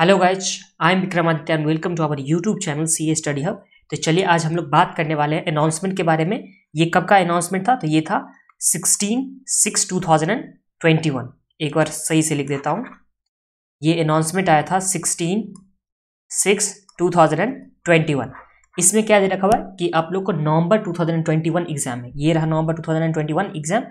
hello guys I am Vikramaditya and welcome to our YouTube channel C A study hub तो चलिए आज हम लोग बात करने वाले हैं अनाउंसमेंट के बारे में ये कब का अनाउंसमेंट था तो ये था sixteen six two thousand and twenty one एक बार सही से लिख देता हूँ ये अनाउंसमेंट आया था sixteen six two thousand and twenty one इसमें क्या दे रखा हुआ है कि आप लोग को November two thousand and twenty one exam है ये रहा नवंबर टू वन एग्जाम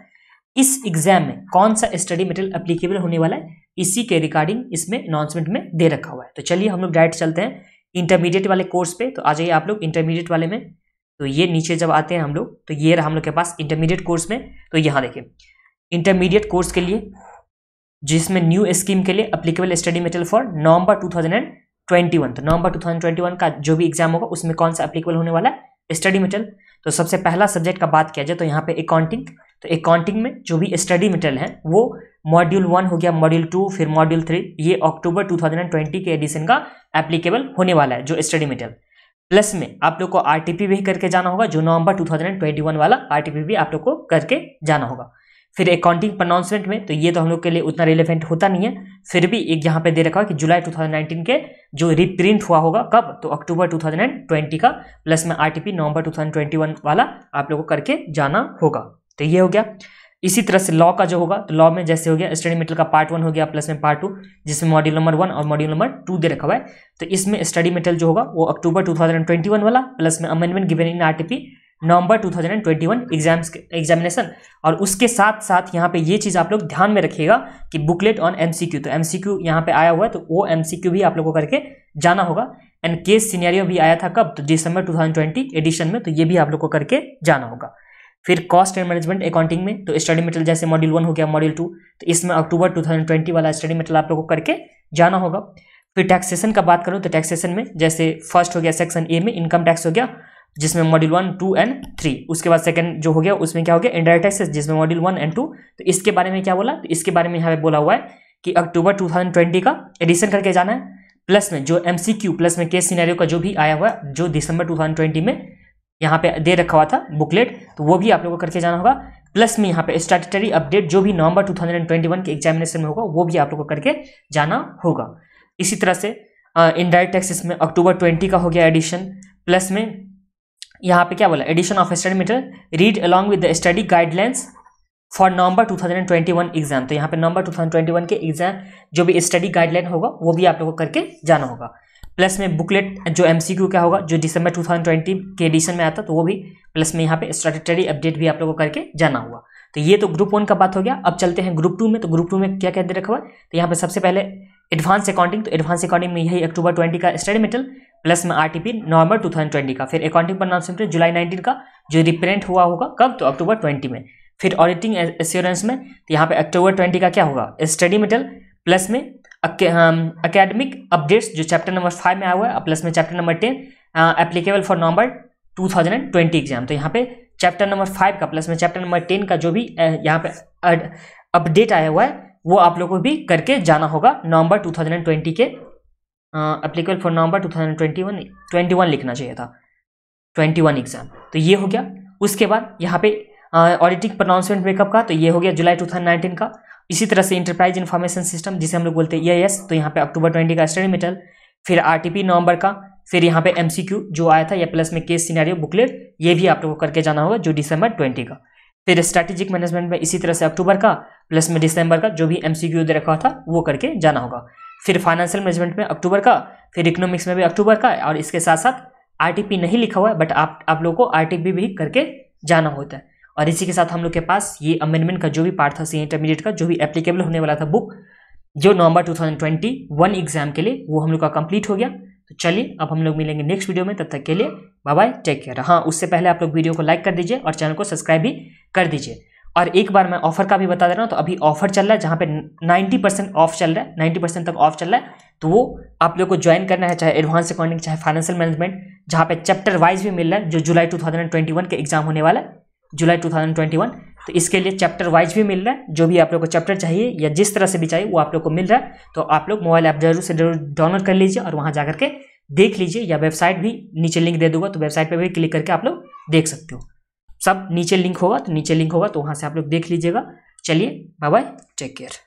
इस एग्जाम में कौन सा स्टडी मटेरियल अप्लीकेबल होने वाला है इसी के रिगार्डिंग इसमें अनाउंसमेंट में दे रखा हुआ है तो चलिए हम लोग डायरेक्ट चलते हैं इंटरमीडिएट वाले कोर्स पे तो आ जाइए आप लोग इंटरमीडिएट वाले में तो ये नीचे जब आते हैं हम लोग तो ये रहा हम लोग के पास इंटरमीडिएट कोर्स में तो यहाँ देखिए इंटरमीडिएट कोर्स के लिए जिसमें न्यू स्कीम के लिए applicable study material for November two तो नवंबर टू का जो भी एग्जाम होगा उसमें कौन सा अप्लीकेबल होने वाला है स्टडी मटेरियल तो सबसे पहला सब्जेक्ट का बात किया जाए तो यहाँ पे अकाउंटिंग तो अकाउंटिंग में जो भी स्टडी मटेरियल है वो मॉड्यूल वन हो गया मॉड्यूल टू फिर मॉड्यूल थ्री ये अक्टूबर 2020 के एडिशन का एप्लीकेबल होने वाला है जो स्टडी मटेरियल प्लस में आप लोग को आर भी करके जाना होगा जो नवंबर 2021 वाला आर भी आप लोग को करके जाना होगा फिर अकाउंटिंग प्रनाउंसमेंट में तो ये तो हम लोग के लिए उतना रिलेवेंट होता नहीं है फिर भी एक यहाँ पे दे रखा है कि जुलाई 2019 के जो रिप्रिंट हुआ होगा कब तो अक्टूबर 2020 का प्लस में आरटीपी नवंबर 2021 वाला आप लोगों को करके जाना होगा तो ये हो गया इसी तरह से लॉ का जो होगा तो लॉ में जैसे हो गया स्टडी मेटेरियल का पार्ट वन हो गया प्लस में पार्ट टू जिसमें मॉड्यूल नंबर वन और मॉड्यूल नंबर टू दे रखा हुआ है तो इसमें स्टडी मेटेरियल जो होगा वो अक्टूबर टू वाला प्लस में amendment given in our November 2021 exams examination और उसके साथ साथ यहाँ पे ये चीज़ आप लोग ध्यान में रखिएगा कि बुकलेट ऑन एमसीक्यू तो एमसीक्यू यहाँ पे आया हुआ है तो वो एमसीक्यू भी आप लोगों को करके जाना होगा एंड केस सीनियरियो भी आया था कब तो दिसंबर 2020 एडिशन में तो ये भी आप लोग को करके जाना होगा फिर कॉस्ट एंड मैनेजमेंट अकाउंटिंग में तो स्टडी मेटल जैसे मॉड्यूल वन हो गया मॉड्यूल टू तो इसमें अक्टूबर 2020 वाला स्टडी मेटल आप लोगों को करके जाना होगा फिर टैक्सेशन तो तो का बात करूँ तो टैक्सेशन में जैसे फर्स्ट हो गया सेक्शन ए में इनकम टैक्स हो गया जिसमें module one two and three उसके बाद सेकंड जो हो गया उसमें क्या हो गया इंडायरेक्ट टैक्सेस जिसमें मॉड्यूल वन एंड टू तो इसके बारे में क्या बोला तो इसके बारे में यहाँ पे बोला हुआ है कि अक्टूबर 2020 का एडिशन करके जाना है प्लस में जो एम प्लस में केस सिनेरियो का जो भी आया हुआ है जो दिसंबर ट्वेंटी में यहाँ पे दे रखा हुआ था बुकलेट तो वो भी आप लोगों को करके जाना होगा प्लस में यहाँ पे स्टैटरी अपडेट जो भी नवंबर वन के एग्जामिनेशन में होगा वो भी आप लोगों को करके जाना होगा इसी तरह से इनडायरेक्ट टैक्सेस में अक्टूबर ट्वेंटी का हो गया एडिशन प्लस में यहाँ पे क्या बोला edition of study material read along with the study guidelines for November 2021 exam तो यहाँ पे नवंबर 2021 के एग्जाम जो भी स्टडी गाइडलाइन होगा वो भी आप लोगों को करके जाना होगा प्लस में बुकलेट जो एम का होगा जो दिसंबर 2020 के एडिशन में आता तो वो भी प्लस में यहाँ पे स्टडी अपडेट भी आप लोगों को करके जाना होगा तो ये तो ग्रुप वन का बात हो गया अब चलते हैं ग्रुप टू में तो ग्रुप टू में क्या कहते रखा हुआ तो यहाँ पर सबसे पहले एडवांस अकाउंटिंग तो एडवांस अकाउंटिंग में यही अक्टूबर ट्वेंटी का स्टडी मेटल प्लस में आरटीपी नवंबर 2020 का फिर अकाउंटिंग पर नाम जुलाई 19 का जो रिप्रिंट हुआ होगा कब तो अक्टूबर 20 में फिर ऑडिटिंग एश्योरेंस में तो यहाँ पे अक्टूबर 20 का क्या होगा स्टडी मेटल प्लस में अकेडमिक अपडेट्स um, जो चैप्टर नंबर फाइव में आया हुआ है प्लस में chapter number ten applicable for November two exam तो यहाँ पे चैप्टर नंबर फाइव का प्लस में चैप्टर नंबर टेन का जो भी uh, यहाँ पे अपडेट आया हुआ है वो आप लोगों को भी करके जाना होगा नवंबर 2020 के अप्लीकेबल फॉर नवंबर 2021 21 लिखना चाहिए था 21 एग्ज़ाम तो ये हो गया उसके बाद यहाँ पे ऑडिटिंग प्रनाउंसमेंट मेकअप का तो ये हो गया जुलाई 2019 का इसी तरह से इंटरप्राइज इन्फॉर्मेशन सिस्टम जिसे हम लोग बोलते हैं ई e तो यहाँ पे अक्टूबर ट्वेंटी का स्टडी मेटल फिर आर नवंबर का फिर यहाँ पे एम जो आया था या प्लस में केस सिनारियो बुकलेट ये भी आप लोगों को करके जाना होगा जो डिसंबर ट्वेंटी का फिर स्ट्रैटेजिक मैनेजमेंट में इसी तरह से अक्टूबर का प्लस में दिसंबर का जो भी एम सी क्यू दे रखा था वो करके जाना होगा फिर फाइनेंशियल मैनेजमेंट में अक्टूबर का फिर इकोनॉमिक्स में भी अक्टूबर का और इसके साथ साथ आरटीपी नहीं लिखा हुआ है बट आप आप लोगों को आरटीपी भी करके जाना होता है और इसी के साथ हम लोग के पास ये अमेंडमेंट का जो भी पार्ट था सी इंटरमीडिएट का जो भी एप्लीकेबल होने वाला था बुक जो नवंबर वन एग्जाम के लिए वो हम लोग का कंप्लीट हो गया तो चलिए अब हम लोग मिलेंगे नेक्स्ट वीडियो में तब तक के लिए बाय बाय टेक केयर हाँ उससे पहले आप लोग वीडियो को लाइक कर दीजिए और चैनल को सब्सक्राइब भी कर दीजिए और एक बार मैं ऑफर का भी बता दे रहा हूँ तो अभी ऑफर चल रहा है जहाँ पे 90 परसेंट ऑफ चल रहा है 90 परसेंट तक ऑफ चल रहा है तो वो आप लोग को ज्वाइन करना है चाहे एडवांस अकाउंटिंग चाहे फाइनेंशियल मैनेजमेंट जहाँ पे चैप्टर वाइज भी मिल रहा है जो जुलाई 2021 के एग्जाम होने वाला है जुलाई टू तो इसके लिए चैप्टर वाइज भी मिल रहा है जो भी आप लोग को चैप्टर चाहिए या जिस तरह से भी चाहिए वो आप लोग को मिल रहा है तो आप लोग मोबाइल ऐप जरूर से जरूर डाउनलोड कर लीजिए और वहाँ जा करके देख लीजिए या वेबसाइट भी नीचे लिंक दे दूंगा तो वेबसाइट पर भी क्लिक करके आप लोग देख सकते हो सब नीचे लिंक होगा तो नीचे लिंक होगा तो वहाँ से आप लोग देख लीजिएगा चलिए बाय बाय टेक केयर